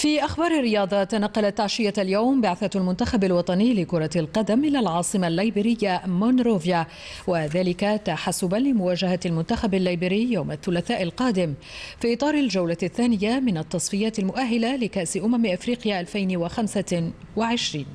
في أخبار الرياضة تنقلت عشية اليوم بعثة المنتخب الوطني لكرة القدم إلى العاصمة الليبرية مونروفيا وذلك تحسبا لمواجهة المنتخب الليبري يوم الثلاثاء القادم في إطار الجولة الثانية من التصفيات المؤهلة لكأس أمم أفريقيا 2025